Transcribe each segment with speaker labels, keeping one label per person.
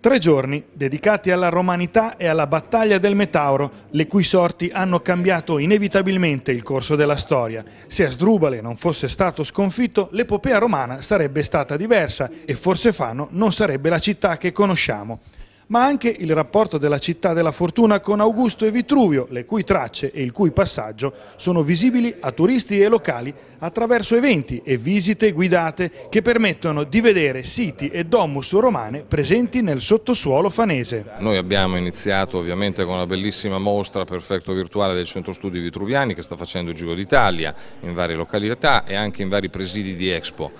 Speaker 1: Tre giorni dedicati alla romanità e alla battaglia del Metauro, le cui sorti hanno cambiato inevitabilmente il corso della storia. Se Asdrubale non fosse stato sconfitto, l'epopea romana sarebbe stata diversa e forse Fano non sarebbe la città che conosciamo ma anche il rapporto della città della fortuna con Augusto e Vitruvio, le cui tracce e il cui passaggio sono visibili a turisti e locali attraverso eventi e visite guidate che permettono di vedere siti e domus romane presenti nel sottosuolo fanese.
Speaker 2: Noi abbiamo iniziato ovviamente con una bellissima mostra perfetto virtuale del Centro Studi Vitruviani che sta facendo il giro d'Italia in varie località e anche in vari presidi di Expo.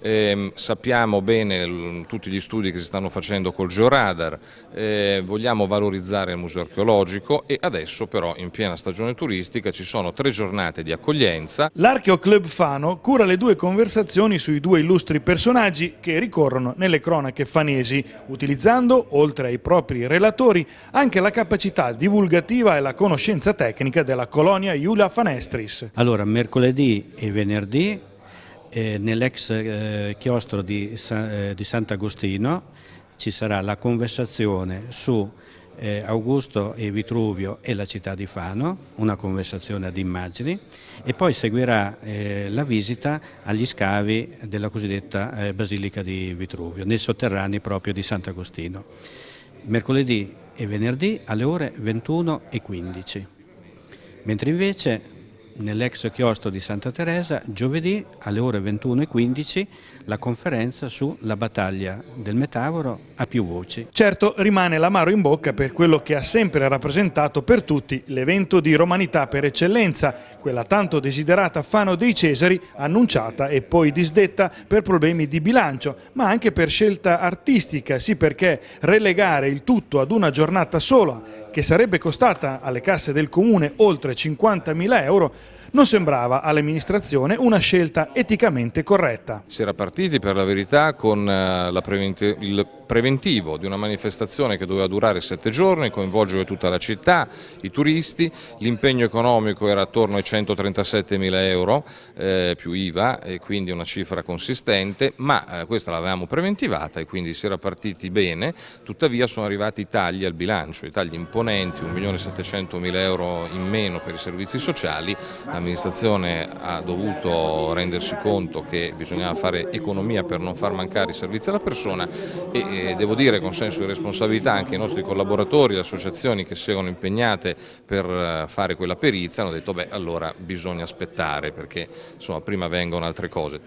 Speaker 2: Eh, sappiamo bene tutti gli studi che si stanno facendo col georadar, eh, vogliamo valorizzare il museo archeologico e adesso però in piena stagione turistica ci sono tre giornate di accoglienza.
Speaker 1: L'Archeo Club Fano cura le due conversazioni sui due illustri personaggi che ricorrono nelle cronache fanesi, utilizzando, oltre ai propri relatori, anche la capacità divulgativa e la conoscenza tecnica della colonia Iulia Fanestris.
Speaker 3: Allora, mercoledì e venerdì eh, Nell'ex eh, chiostro di, eh, di Sant'Agostino ci sarà la conversazione su eh, Augusto e Vitruvio e la città di Fano, una conversazione ad immagini e poi seguirà eh, la visita agli scavi della cosiddetta eh, Basilica di Vitruvio, nei sotterranei proprio di Sant'Agostino. Mercoledì e venerdì alle ore 21 e 15. Mentre invece nell'ex chiostro di Santa Teresa, giovedì alle ore 21.15 la conferenza sulla battaglia del Metavoro a più voci. Certo rimane l'amaro in bocca per quello che ha sempre rappresentato per tutti l'evento
Speaker 1: di romanità per eccellenza, quella tanto desiderata Fano dei Cesari annunciata e poi disdetta per problemi di bilancio, ma anche per scelta artistica, sì perché relegare il tutto ad una giornata sola che sarebbe costata alle casse del comune oltre 50.000 euro, non sembrava all'amministrazione una scelta eticamente
Speaker 2: corretta. Si era partiti per la verità con eh, la preventi il preventivo di una manifestazione che doveva durare sette giorni, coinvolgere tutta la città, i turisti, l'impegno economico era attorno ai 137 mila euro eh, più IVA e quindi una cifra consistente, ma eh, questa l'avevamo preventivata e quindi si era partiti bene, tuttavia sono arrivati i tagli al bilancio, i tagli imponenti, 1 milione 700 mila euro in meno per i servizi sociali, eh, L'amministrazione ha dovuto rendersi conto che bisognava fare economia per non far mancare i servizi alla persona e devo dire con senso di responsabilità anche i nostri collaboratori, le associazioni che si erano impegnate per eh, fare quella perizia hanno detto beh allora bisogna aspettare perché insomma, prima vengono altre cose.